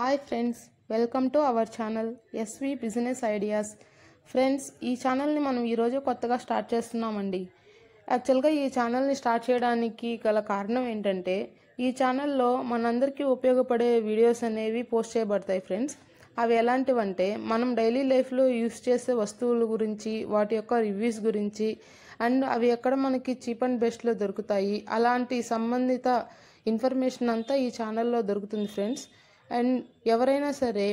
hi friends welcome to our channel SV business ideas friends ఈ ఛానల్ని మనం ఈరోజు కొత్తగా స్టార్ట్ చేస్తున్నామండి యాక్చువల్గా ఈ ఛానల్ని స్టార్ట్ చేయడానికి గల కారణం ఏంటంటే ఈ ఛానల్లో మనందరికీ ఉపయోగపడే వీడియోస్ అనేవి పోస్ట్ చేయబడతాయి ఫ్రెండ్స్ అవి ఎలాంటివంటే మనం డైలీ లైఫ్లో యూస్ చేసే వస్తువుల గురించి వాటి యొక్క రివ్యూస్ గురించి అండ్ అవి ఎక్కడ మనకి చీప్ అండ్ బెస్ట్లో దొరుకుతాయి అలాంటి సంబంధిత ఇన్ఫర్మేషన్ అంతా ఈ ఛానల్లో దొరుకుతుంది ఫ్రెండ్స్ అండ్ ఎవరైనా సరే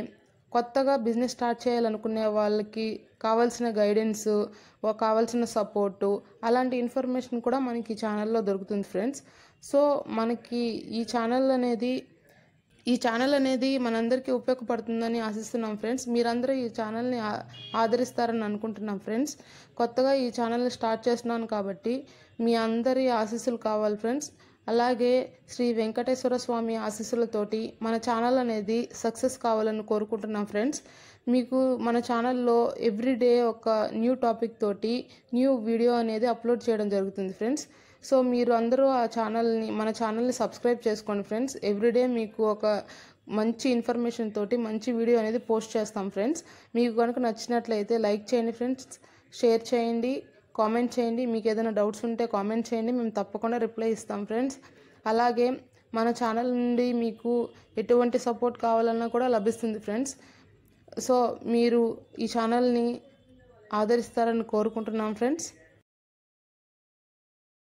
కొత్తగా బిజినెస్ స్టార్ట్ చేయాలనుకునే వాళ్ళకి కావాల్సిన గైడెన్స్ కావాల్సిన సపోర్టు అలాంటి ఇన్ఫర్మేషన్ కూడా మనకి ఈ ఛానల్లో దొరుకుతుంది ఫ్రెండ్స్ సో మనకి ఈ ఛానల్ అనేది ఈ ఛానల్ అనేది మనందరికీ ఉపయోగపడుతుందని ఆశిస్తున్నాం ఫ్రెండ్స్ మీరందరూ ఈ ఛానల్ని ఆదరిస్తారని అనుకుంటున్నాం ఫ్రెండ్స్ కొత్తగా ఈ ఛానల్ని స్టార్ట్ చేస్తున్నాను కాబట్టి మీ అందరి ఆశీస్సులు కావాలి ఫ్రెండ్స్ అలాగే శ్రీ వెంకటేశ్వర స్వామి ఆశీస్సులతోటి మన ఛానల్ అనేది సక్సెస్ కావాలని కోరుకుంటున్నాం ఫ్రెండ్స్ మీకు మన ఛానల్లో ఎవ్రీడే ఒక న్యూ టాపిక్ తోటి న్యూ వీడియో అనేది అప్లోడ్ చేయడం జరుగుతుంది ఫ్రెండ్స్ సో మీరు అందరూ ఆ ఛానల్ని మన ఛానల్ని సబ్స్క్రైబ్ చేసుకోండి ఫ్రెండ్స్ ఎవ్రీడే మీకు ఒక మంచి ఇన్ఫర్మేషన్ తోటి మంచి వీడియో అనేది పోస్ట్ చేస్తాం ఫ్రెండ్స్ మీకు కనుక నచ్చినట్లయితే లైక్ చేయండి ఫ్రెండ్స్ షేర్ చేయండి కామెంట్ చేయండి మీకు ఏదైనా డౌట్స్ ఉంటే కామెంట్ చేయండి మేము తప్పకుండా రిప్లై ఇస్తాం ఫ్రెండ్స్ అలాగే మన ఛానల్ నుండి మీకు ఎటువంటి సపోర్ట్ కావాలన్నా కూడా లభిస్తుంది ఫ్రెండ్స్ సో మీరు ఈ ఛానల్ని ఆదరిస్తారని కోరుకుంటున్నాం ఫ్రెండ్స్